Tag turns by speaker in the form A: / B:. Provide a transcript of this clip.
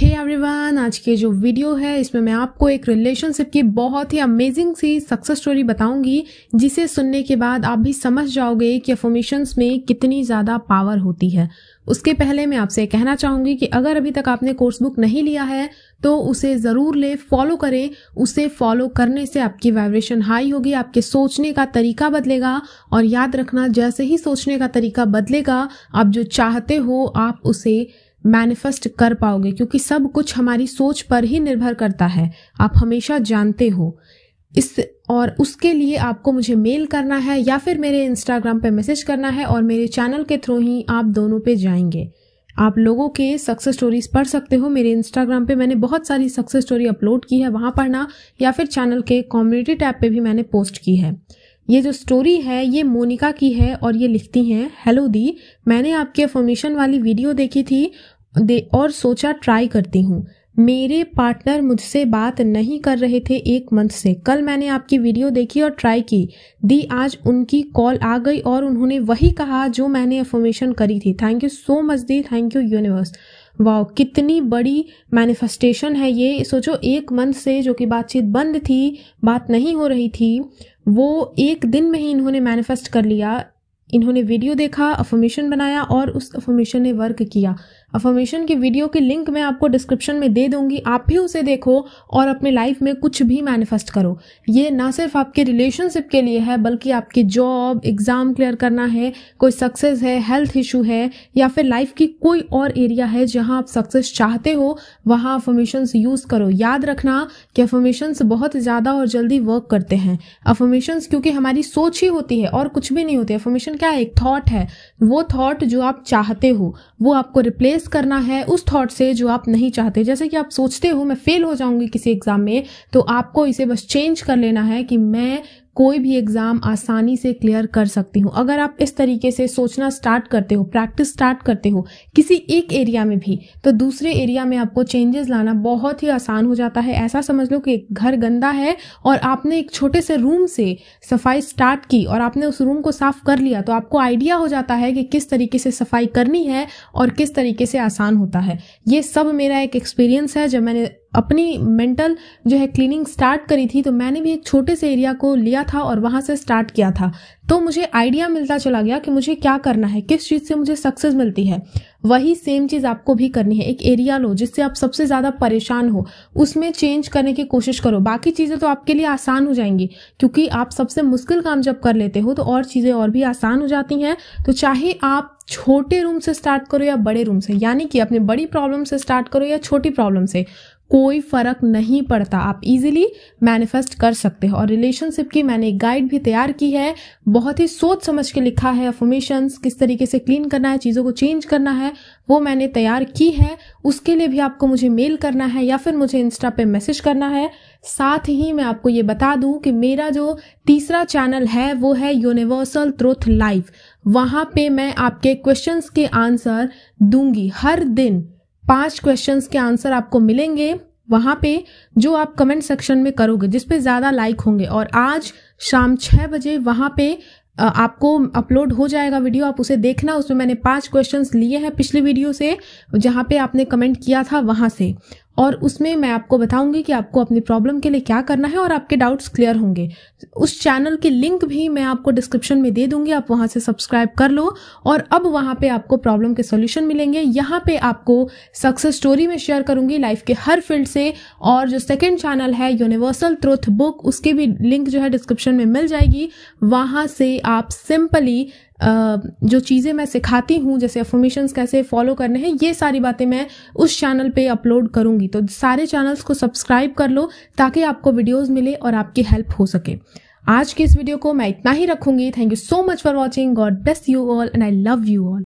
A: हे hey everyone आज की जो वीडियो है इसमें मैं आपको एक रिलेशनशिप की बहुत ही अमेजिंग सी सक्सेस स्टोरी बताऊंगी जिसे सुनने के बाद आप भी समझ जाओगे कि अफॉर्मेशंस में कितनी ज़्यादा पावर होती है उसके पहले मैं आपसे कहना चाहूंगी कि अगर अभी तक आपने कोर्स बुक नहीं लिया है तो उसे ज़रूर ले फॉलो करें उसे फॉलो करने से आपकी वाइब्रेशन हाई होगी आपके सोचने का तरीका बदलेगा और याद रखना जैसे ही सोचने का तरीका बदलेगा आप जो चाहते हो आप उसे मैनिफेस्ट कर पाओगे क्योंकि सब कुछ हमारी सोच पर ही निर्भर करता है आप हमेशा जानते हो इस और उसके लिए आपको मुझे मेल करना है या फिर मेरे इंस्टाग्राम पे मैसेज करना है और मेरे चैनल के थ्रू ही आप दोनों पे जाएंगे आप लोगों के सक्सेस स्टोरीज पढ़ सकते हो मेरे इंस्टाग्राम पे मैंने बहुत सारी सक्सेस स्टोरी अपलोड की है वहाँ पढ़ना या फिर चैनल के कम्युनिटी टैब पे भी मैंने पोस्ट की है ये जो स्टोरी है ये मोनिका की है और ये लिखती हैं हेलो दी मैंने आपकी अफॉर्मेशन वाली वीडियो देखी थी दे और सोचा ट्राई करती हूँ मेरे पार्टनर मुझसे बात नहीं कर रहे थे एक मंथ से कल मैंने आपकी वीडियो देखी और ट्राई की दी आज उनकी कॉल आ गई और उन्होंने वही कहा जो मैंने अफॉर्मेशन करी थी थैंक यू सो मच दी थैंक यू यूनिवर्स वाह कितनी बड़ी मैनिफेस्टेशन है ये सोचो एक मंथ से जो कि बातचीत बंद थी बात नहीं हो रही थी वो एक दिन में ही इन्होंने मैनिफेस्ट कर लिया इन्होंने वीडियो देखा अफॉर्मेशन बनाया और उस अफॉर्मेशन ने वर्क किया अफॉर्मेशन की वीडियो की लिंक मैं आपको डिस्क्रिप्शन में दे दूंगी आप भी उसे देखो और अपने लाइफ में कुछ भी मैनिफेस्ट करो ये ना सिर्फ आपके रिलेशनशिप के लिए है बल्कि आपकी जॉब एग्ज़ाम क्लियर करना है कोई सक्सेस है हेल्थ इशू है या फिर लाइफ की कोई और एरिया है जहाँ आप सक्सेस चाहते हो वहाँ अफॉर्मेशंस यूज़ करो याद रखना कि अफॉर्मेशंस बहुत ज़्यादा और जल्दी वर्क करते हैं अफॉर्मेशंस क्योंकि हमारी सोच ही होती है और कुछ भी नहीं होती अफॉर्मेशन क्या है एक थॉट है वो थॉट जो आप चाहते हो वो आपको रिप्लेस रिप्लेस करना है उस थॉट से जो आप नहीं चाहते जैसे कि आप सोचते हो मैं फेल हो जाऊंगी किसी एग्ज़ाम में तो आपको इसे बस चेंज कर लेना है कि मैं कोई भी एग्ज़ाम आसानी से क्लियर कर सकती हूँ अगर आप इस तरीके से सोचना स्टार्ट करते हो प्रैक्टिस स्टार्ट करते हो किसी एक एरिया में भी तो दूसरे एरिया में आपको चेंजेस लाना बहुत ही आसान हो जाता है ऐसा समझ लो कि घर गंदा है और आपने एक छोटे से रूम से सफाई स्टार्ट की और आपने उस रूम को साफ कर लिया तो आपको आइडिया हो जाता है कि किस तरीके से सफाई करनी है और किस तरीके से आसान होता है ये सब मेरा एक एक्सपीरियंस है जब मैंने अपनी मेंटल जो है क्लीनिंग स्टार्ट करी थी तो मैंने भी एक छोटे से एरिया को लिया था और वहाँ से स्टार्ट किया था तो मुझे आइडिया मिलता चला गया कि मुझे क्या करना है किस चीज़ से मुझे सक्सेस मिलती है वही सेम चीज़ आपको भी करनी है एक एरिया लो जिससे आप सबसे ज़्यादा परेशान हो उसमें चेंज करने की कोशिश करो बाकी चीज़ें तो आपके लिए आसान हो जाएंगी क्योंकि आप सबसे मुश्किल काम जब कर लेते हो तो और चीज़ें और भी आसान हो जाती हैं तो चाहे आप छोटे रूम से स्टार्ट करो या बड़े रूम से यानी कि अपने बड़ी प्रॉब्लम से स्टार्ट करो या छोटी प्रॉब्लम से कोई फ़र्क नहीं पड़ता आप इजीली मैनिफेस्ट कर सकते हो और रिलेशनशिप की मैंने एक गाइड भी तैयार की है बहुत ही सोच समझ के लिखा है अफॉर्मेशंस किस तरीके से क्लीन करना है चीज़ों को चेंज करना है वो मैंने तैयार की है उसके लिए भी आपको मुझे मेल करना है या फिर मुझे इंस्टा पे मैसेज करना है साथ ही मैं आपको ये बता दूं कि मेरा जो तीसरा चैनल है वो है यूनिवर्सल ट्रुथ लाइफ वहाँ पे मैं आपके क्वेश्चंस के आंसर दूंगी हर दिन पांच क्वेश्चंस के आंसर आपको मिलेंगे वहाँ पे जो आप कमेंट सेक्शन में करोगे जिसपे ज़्यादा लाइक होंगे और आज शाम छः बजे वहाँ पे आपको अपलोड हो जाएगा वीडियो आप उसे देखना उसमें मैंने पांच क्वेश्चंस लिए हैं पिछले वीडियो से जहाँ पे आपने कमेंट किया था वहाँ से और उसमें मैं आपको बताऊंगी कि आपको अपनी प्रॉब्लम के लिए क्या करना है और आपके डाउट्स क्लियर होंगे उस चैनल की लिंक भी मैं आपको डिस्क्रिप्शन में दे दूंगी आप वहां से सब्सक्राइब कर लो और अब वहां पे आपको प्रॉब्लम के सोल्यूशन मिलेंगे यहाँ पे आपको सक्सेस स्टोरी में शेयर करूंगी लाइफ के हर फील्ड से और जो सेकेंड चैनल है यूनिवर्सल ट्रुथ बुक उसकी भी लिंक जो है डिस्क्रिप्शन में मिल जाएगी वहां से आप सिंपली जो चीज़ें मैं सिखाती हूँ जैसे अफॉर्मेशंस कैसे फॉलो करने हैं ये सारी बातें मैं उस चैनल पे अपलोड करूँगी तो सारे चैनल्स को सब्सक्राइब कर लो ताकि आपको वीडियोस मिले और आपकी हेल्प हो सके आज के इस वीडियो को मैं इतना ही रखूँगी thank you so much for watching God bless you all and I love you all